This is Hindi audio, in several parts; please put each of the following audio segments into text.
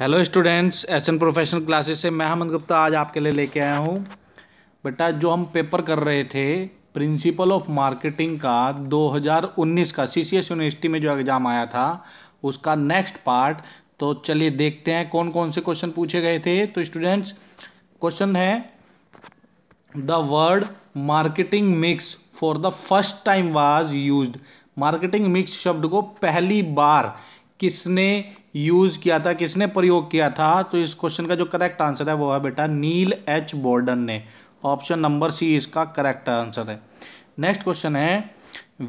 hello students S N professional classes से मैं अहमद गुप्ता आज आपके लिए लेके आया हूँ बेटा जो हम पेपर कर रहे थे प्रिंसिपल ऑफ मार्केटिंग का 2019 का सी यूनिवर्सिटी में जो एग्ज़ाम आया था उसका नेक्स्ट पार्ट तो चलिए देखते हैं कौन कौन से क्वेश्चन पूछे गए थे तो स्टूडेंट्स क्वेश्चन है the word marketing mix for the first time was use marketing mix शब्द को पहली बार किसने यूज़ किया था किसने प्रयोग किया था तो इस क्वेश्चन का जो करेक्ट आंसर है वो है बेटा नील एच बोर्डन ने ऑप्शन नंबर सी इसका करेक्ट आंसर है नेक्स्ट क्वेश्चन है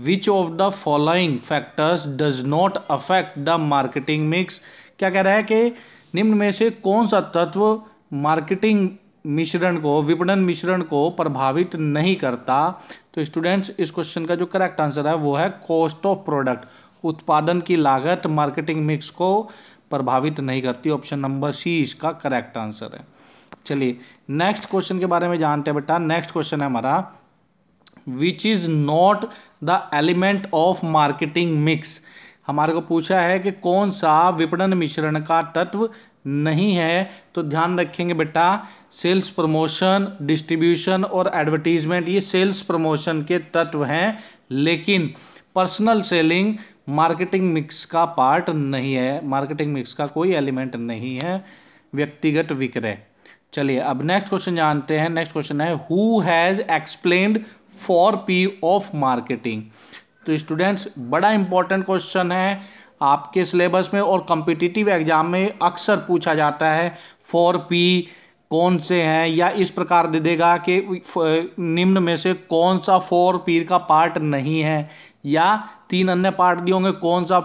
which of the following factors does not affect the marketing mix क्या कह रहा है कि निम्न में से कौन सा तत्व मार्केटिंग मिश्रण को विपणन मिश्रण को प्रभावित नहीं करता तो स्टूडेंट्स इस क्वेश्चन का जो करेक्ट आंसर है वो है कॉस्ट ऑफ प्रोडक्ट उत्पादन की लागत मार्केटिंग मिक्स को प्रभावित नहीं करती ऑप्शन नंबर सी इसका करेक्ट आंसर है चलिए नेक्स्ट क्वेश्चन के बारे में जानते हैं बेटा नेक्स्ट क्वेश्चन है हमारा which is not the element of marketing mix हमारे को पूछा है कि कौन सा विपणन मिश्रण का तत्व नहीं है तो ध्यान रखेंगे बेटा सेल्स प्रमोशन डिस्ट्रीब्यूशन और एडवर्टीजमेंट ये सेल्स प्रमोशन के तत्व हैं लेकिन पर्सनल सेलिंग मार्केटिंग मिक्स का पार्ट नहीं है मार्केटिंग मिक्स का कोई एलिमेंट नहीं है व्यक्तिगत विक्रय चलिए अब नेक्स्ट क्वेश्चन जानते हैं नेक्स्ट क्वेश्चन है who has explained four P of marketing तो स्टूडेंट्स बड़ा इंपॉर्टेंट क्वेश्चन है आपके सिलेबस में और कॉम्पिटिटिव एग्जाम में अक्सर पूछा जाता है फॉर पी कौन से हैं या इस प्रकार दे देगा कि निम्न में से कौन सा फोर पीर का पार्ट नहीं है या तीन अन्य पार्ट दिए होंगे कौन सा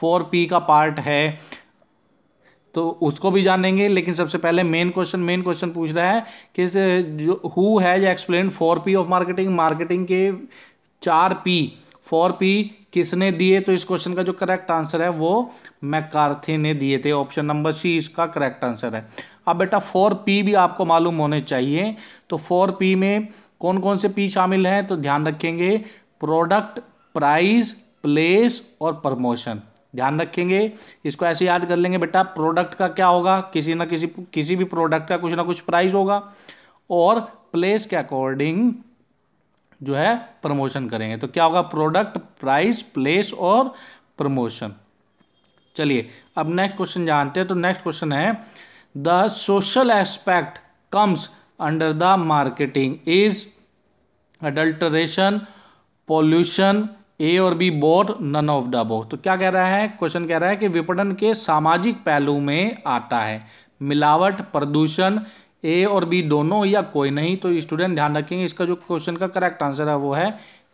फोर पी का पार्ट है तो उसको भी जानेंगे लेकिन सबसे पहले मेन क्वेश्चन मेन क्वेश्चन पूछ रहा है कि जो who has explain four P of marketing marketing के चार पी फोर पी किसने दिए तो इस क्वेश्चन का जो करेक्ट आंसर है वो मैकार्थी ने दिए थे ऑप्शन नंबर सी इसका करेक्ट आंसर है अब बेटा फोर पी भी आपको मालूम होने चाहिए तो फोर पी में कौन कौन से पी शामिल हैं तो ध्यान रखेंगे प्रोडक्ट प्राइस प्लेस और प्रमोशन ध्यान रखेंगे इसको ऐसे याद कर लेंगे बेटा प्रोडक्ट का क्या होगा किसी ना किसी किसी भी प्रोडक्ट का कुछ ना कुछ प्राइस होगा और प्लेस के अकॉर्डिंग जो है प्रमोशन करेंगे तो क्या होगा प्रोडक्ट प्राइस प्लेस और प्रमोशन चलिए अब नेक्स्ट क्वेश्चन जानते हैं तो नेक्स्ट क्वेश्चन है the social aspect comes under the marketing is adulteration pollution A और B both none of the above तो क्या कह रहा है क्वेश्चन कह रहा है कि विपणन के सामाजिक पहलू में आता है मिलावट प्रदूषण ए और बी दोनों या कोई नहीं तो स्टूडेंट ध्यान रखेंगे इसका जो क्वेश्चन का करेक्ट आंसर है वो है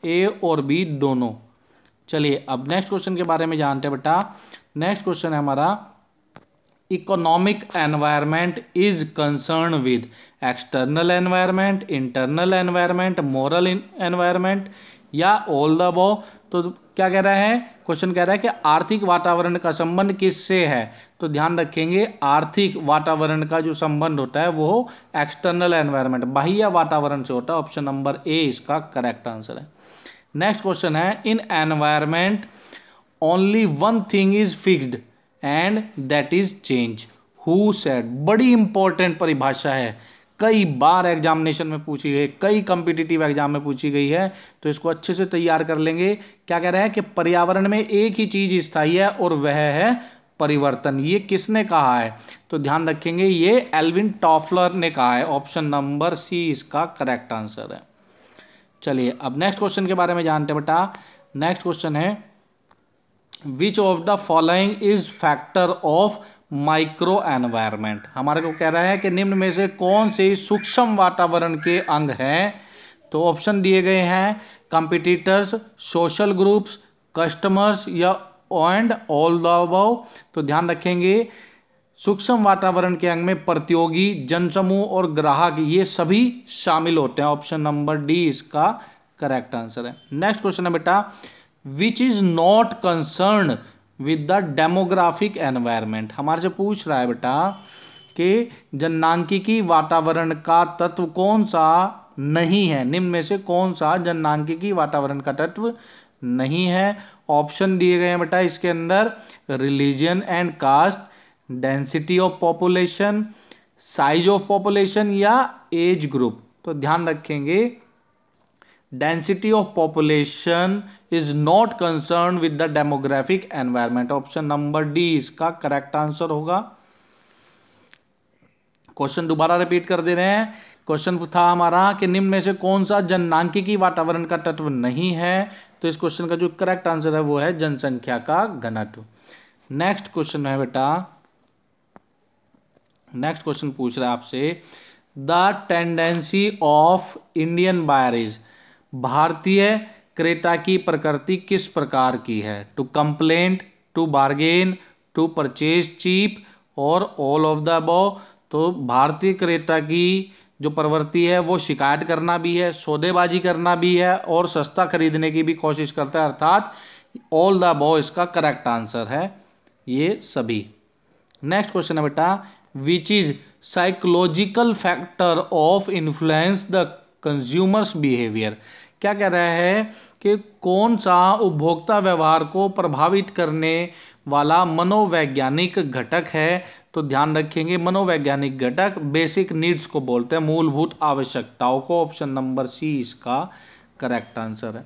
ए और बी दोनों चलिए अब नेक्स्ट क्वेश्चन के बारे में जानते हैं बेटा नेक्स्ट क्वेश्चन है हमारा economic environment is concern with external environment internal environment moral environment या ऑल द बो तो क्या कह रहा है क्वेश्चन कह रहा है कि आर्थिक वातावरण का संबंध किससे है तो ध्यान रखेंगे आर्थिक वातावरण का जो संबंध होता है वो एक्सटर्नल एनवायरनमेंट बाह्य वातावरण से होता है ऑप्शन नंबर ए इसका करेक्ट आंसर है नेक्स्ट क्वेश्चन है in environment only one thing is fixed and that is change who said बड़ी इंपॉर्टेंट परिभाषा है कई बार एग्जामिनेशन में पूछी गई कई कॉम्पिटिटिव एग्जाम में पूछी गई है तो इसको अच्छे से तैयार कर लेंगे क्या कह रहे हैं कि पर्यावरण में एक ही चीज़ स्थायी है और वह है परिवर्तन ये किसने कहा है तो ध्यान रखेंगे ये एल्विन टॉफलर ने कहा है ऑप्शन नंबर सी इसका करेक्ट आंसर है चलिए अब नेक्स्ट क्वेश्चन के बारे में जानते बेटा नेक्स्ट क्वेश्चन है which of the following is factor of micro environment हमारे को कह रहा है कि निम्न में से कौन से सूक्ष्म वातावरण के अंग हैं तो ऑप्शन दिए गए हैं कंपिटिटर्स सोशल ग्रुप्स कस्टमर्स या एंड ऑल द अबव तो ध्यान रखेंगे सूक्ष्म वातावरण के अंग में प्रतियोगी जनसमूह और ग्राहक ये सभी शामिल होते हैं ऑप्शन नंबर डी इसका करेक्ट आंसर है नेक्स्ट क्वेश्चन है बेटा which is not concern with the demographic environment हमारे से पूछ रहा है बेटा कि जननांकिकी वातावरण का तत्व कौन सा नहीं है निम्न में से कौन सा जननांकिकी वातावरण का तत्व नहीं है ऑप्शन दिए गए हैं बेटा इसके अंदर religion and caste density of population size of population या एज ग्रुप तो ध्यान रखेंगे density of population is not concern with the demographic environment option number D इसका करेक्ट आंसर होगा क्वेश्चन दोबारा रिपीट कर दे रहे हैं क्वेश्चन था हमारा कि निम्न में से कौन सा जननांकिकी वातावरण का तत्व नहीं है तो इस क्वेश्चन का जो करेक्ट आंसर है वो है जनसंख्या का घनत्व नेक्स्ट क्वेश्चन है बेटा नेक्स्ट क्वेश्चन पूछ रहा है आपसे the tendency of Indian buyers भारतीय ক্রেটা কি প্রকৃতি কিস প্রকার কি হ ট complaint to bargain to purchase cheap or all of the above তো ভারতীয় ক্রেটা কি জো পরবর্তী হ ও শিকারত করনা ভি হ সোধেবাজি করনা ভি হ অর সস্তা খরিদনে কি ভি কোশিশ করতা অর্থাত অল দা বো ইসকা কারেক্ট আনসার হ ইয়ে সবি নেক্সট কোশ্চেন হ বেটা which is psychological factor of influence the consumers behaviour क्या कह रहा है कि कौन सा उपभोक्ता व्यवहार को प्रभावित करने वाला मनोवैज्ञानिक घटक है तो ध्यान रखेंगे मनोवैज्ञानिक घटक बेसिक नीड्स को बोलते हैं मूलभूत आवश्यकताओं को ऑप्शन नंबर सी इसका करेक्ट आंसर है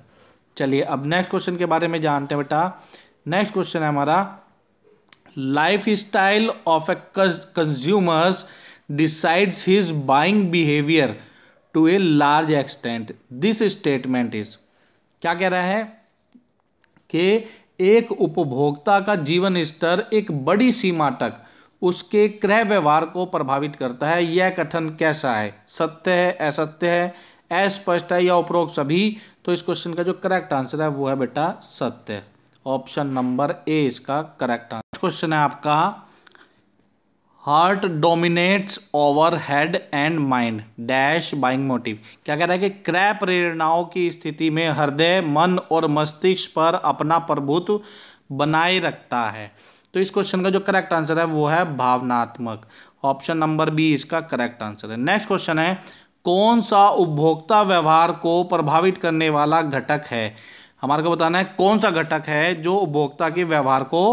चलिए अब नेक्स्ट क्वेश्चन के बारे में जानते हैं बेटा नेक्स्ट क्वेश्चन है हमारा life style of a consumers decides his buying behaviour to a large extent this statement is क्या कह रहा है कि एक उपभोक्ता का जीवन स्तर एक बड़ी सीमा तक उसके क्रय व्यवहार को प्रभावित करता है यह कथन कैसा है सत्य है असत्य है अस्पष्ट है या उपरोक्त सभी तो इस क्वेश्चन का जो करेक्ट आंसर है वो है बेटा सत्य ऑप्शन नंबर ए इसका करेक्ट आंसर क्वेश्चन है आपका heart dominates over head and mind dash buying motive क्या कह रहा है कि क्रय प्रेरणाओं की स्थिति में हृदय मन और मस्तिष्क पर अपना प्रभुत्व बनाए रखता है तो इस क्वेश्चन का जो करेक्ट आंसर है वो है भावनात्मक ऑप्शन नंबर बी इसका करेक्ट आंसर है नेक्स्ट क्वेश्चन है कौन सा उपभोक्ता व्यवहार को प्रभावित करने वाला घटक है हमारे को बताना है कौन सा घटक है जो उपभोक्ता के व्यवहार को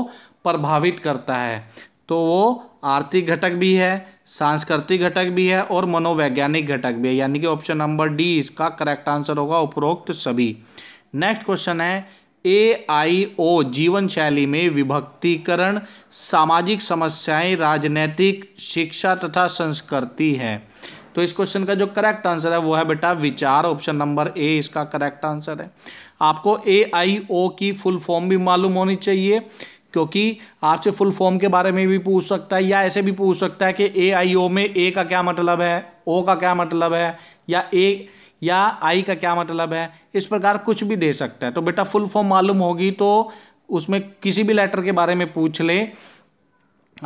प्रभावित करता है तो वो आर्थिक घटक भी है सांस्कृतिक घटक भी है और मनोवैज्ञानिक घटक भी है यानी कि ऑप्शन नंबर डी इसका करेक्ट आंसर होगा उपरोक्त सभी नेक्स्ट क्वेश्चन है ए आई ओ जीवन शैली में विभक्तिकरण सामाजिक समस्याएं राजनैतिक शिक्षा तथा संस्कृति है तो इस क्वेश्चन का जो करेक्ट आंसर है वो है बेटा विचार ऑप्शन नंबर ए इसका करेक्ट आंसर है आपको ए आई ओ की फुल फॉर्म भी मालूम होनी चाहिए क्योंकि आपसे फुल फॉर्म के बारे में भी पूछ सकता है या ऐसे भी पूछ सकता है कि ए आई ओ में ए का क्या मतलब है ओ का क्या मतलब है या ए या आई का क्या मतलब है इस प्रकार कुछ भी दे सकता है तो बेटा फुल फॉर्म मालूम होगी तो उसमें किसी भी लेटर के बारे में पूछ ले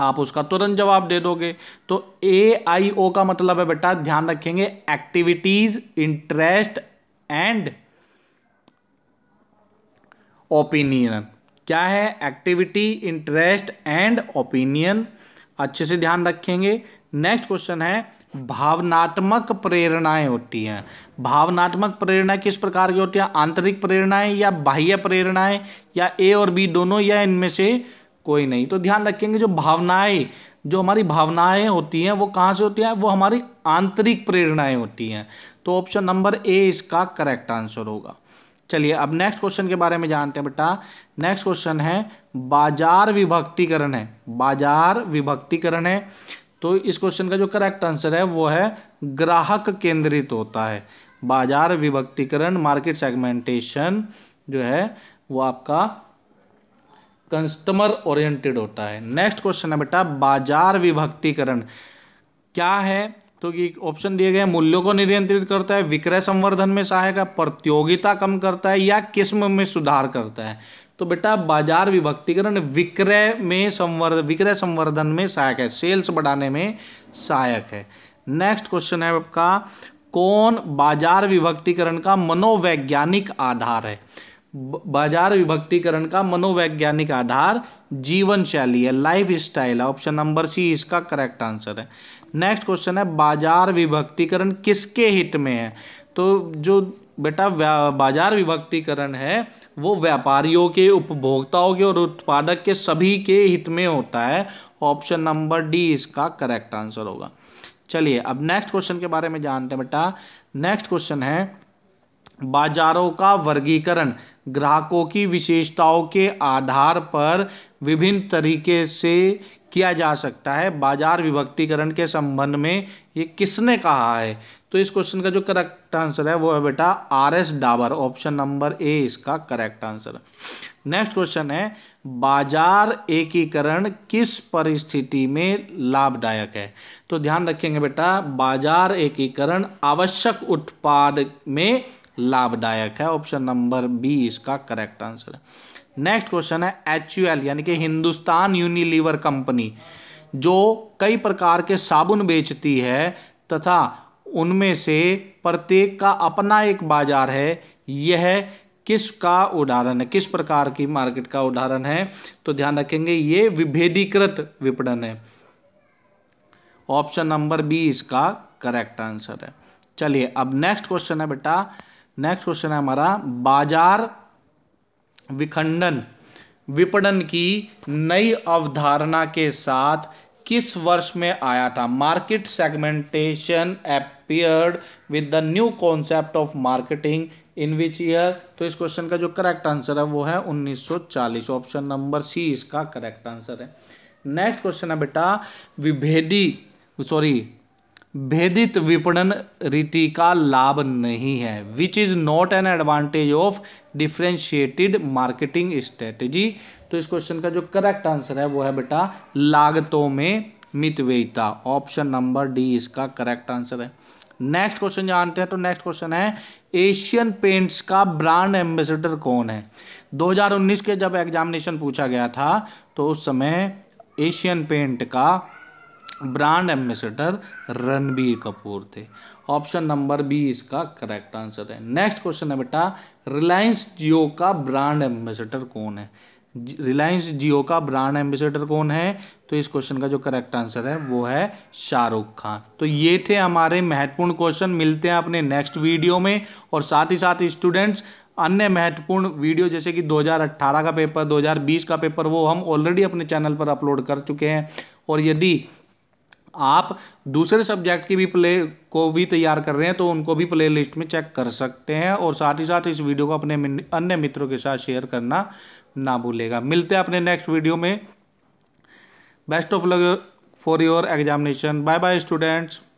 आप उसका तुरंत जवाब दे दोगे तो ए आई ओ का मतलब है बेटा ध्यान रखेंगे एक्टिविटीज इंटरेस्ट एंड ओपिनियन क्या है एक्टिविटी इंटरेस्ट एंड ओपिनियन अच्छे से ध्यान रखेंगे नेक्स्ट क्वेश्चन है भावनात्मक प्रेरणाएं होती हैं भावनात्मक प्रेरणा किस प्रकार की होती है आंतरिक प्रेरणाएं या बाह्य प्रेरणाएं या ए और बी दोनों या इनमें से कोई नहीं तो ध्यान रखेंगे जो भावनाएं जो हमारी भावनाएं होती हैं वो कहाँ से होती हैं वो हमारी आंतरिक प्रेरणाएं होती हैं तो ऑप्शन नंबर ए इसका करेक्ट आंसर होगा चलिए अब नेक्स्ट क्वेश्चन के बारे में जानते हैं बेटा नेक्स्ट क्वेश्चन है बाजार विभक्तिकरण है बाजार विभक्तिकरण है तो इस क्वेश्चन का जो करेक्ट आंसर है वो है ग्राहक केंद्रित होता है बाजार विभक्तिकरण मार्केट सेगमेंटेशन जो है वो आपका कस्टमर ओरिएंटेड होता है नेक्स्ट क्वेश्चन है बेटा बाजार विभक्तिकरण क्या है तो ये ऑप्शन दिए गए मूल्यों को नियंत्रित करता है विक्रय संवर्धन में सहायक है प्रतियोगिता कम करता है या किस्म में सुधार करता है तो बेटा बाजार विभक्तिकरण विक्रय में संवर्ध विक्रय संवर्धन में सहायक है सेल्स बढ़ाने में सहायक है नेक्स्ट क्वेश्चन है आपका कौन बाजार विभक्तिकरण का मनोवैज्ञानिक आधार है बाजार विभक्तिकरण का मनोवैज्ञानिक आधार जीवन शैली है लाइफ स्टाइल है ऑप्शन नंबर सी इसका करेक्ट आंसर है नेक्स्ट क्वेश्चन है बाजार विभक्तिकरण किसके हित में है तो जो बेटा बाजार विभक्तिकरण है वो व्यापारियों के उपभोक्ताओं के और उत्पादक के सभी के हित में होता है ऑप्शन नंबर डी इसका करेक्ट आंसर होगा चलिए अब नेक्स्ट क्वेश्चन के बारे में जानते हैं बेटा नेक्स्ट क्वेश्चन है बाजारों का वर्गीकरण ग्राहकों की विशेषताओं के आधार पर विभिन्न तरीके से किया जा सकता है बाजार विभक्तिकरण के संबंध में ये किसने कहा है तो इस क्वेश्चन का जो करेक्ट आंसर है वो है बेटा R S Dabur option number A इसका करेक्ट आंसर नेक्स्ट क्वेश्चन है बाजार एकीकरण किस परिस्थिति में लाभदायक है तो ध्यान रखेंगे बेटा बाजार एकीकरण आवश्यक उत्पाद में लाभदायक है ऑप्शन नंबर बी इसका करेक्ट आंसर है नेक्स्ट क्वेश्चन है एच यानी कि हिंदुस्तान यूनिलीवर कंपनी जो कई प्रकार के साबुन बेचती है तथा उनमें से प्रत्येक का अपना एक बाजार है यह किस का उदाहरण है किस प्रकार की मार्केट का उदाहरण है तो ध्यान रखेंगे ये विभेदीकृत विपणन है ऑप्शन नंबर बी इसका करेक्ट आंसर है चलिए अब नेक्स्ट क्वेश्चन है बेटा नेक्स्ट क्वेश्चन है हमारा बाजार विखंडन विपणन की नई अवधारणा के साथ किस वर्ष में आया था market segmentation appeared with the new concept of marketing in which year तो इस क्वेश्चन का जो करेक्ट आंसर है वो है 1940 ऑप्शन नंबर सी इसका करेक्ट आंसर है नेक्स्ट क्वेश्चन है बेटा विभेदी सॉरी भेदित विपणन रीति का लाभ नहीं है which is not an advantage of differentiated marketing strategy तो इस क्वेश्चन का जो करेक्ट आंसर है वो है बेटा लागतों में मितवेयता ऑप्शन नंबर डी इसका करेक्ट आंसर है नेक्स्ट क्वेश्चन जानते हैं तो नेक्स्ट क्वेश्चन है एशियन पेंट्स का ब्रांड एम्बेसडर कौन है 2019 के जब एग्जामिनेशन पूछा गया था तो उस समय एशियन पेंट का ब्रांड एम्बेसडर रणबीर कपूर थे ऑप्शन नंबर बी इसका करेक्ट आंसर है नेक्स्ट क्वेश्चन है बेटा रिलायंस जियो का ब्रांड एम्बेसडर कौन है रिलायंस जियो का ब्रांड एम्बेसडर कौन है तो इस क्वेश्चन का जो करेक्ट आंसर है वो है शाहरुख खान तो ये थे हमारे महत्वपूर्ण क्वेश्चन मिलते हैं अपने नेक्स्ट वीडियो में और साथ ही साथ स्टूडेंट्स अन्य महत्वपूर्ण वीडियो जैसे कि 2018 का पेपर 2020 का पेपर वो हम ऑलरेडी अपने चैनल पर अपलोड कर चुके हैं और यदि आप दूसरे सब्जेक्ट की भी प्ले को भी तैयार कर रहे हैं तो उनको भी प्ले लिस्ट में चेक कर सकते हैं और साथ ही साथ इस वीडियो को अपने अन्य मित्रों के साथ शेयर करना ना भूलेगा मिलते हैं अपने नेक्स्ट वीडियो में best of luck for your examination bye bye students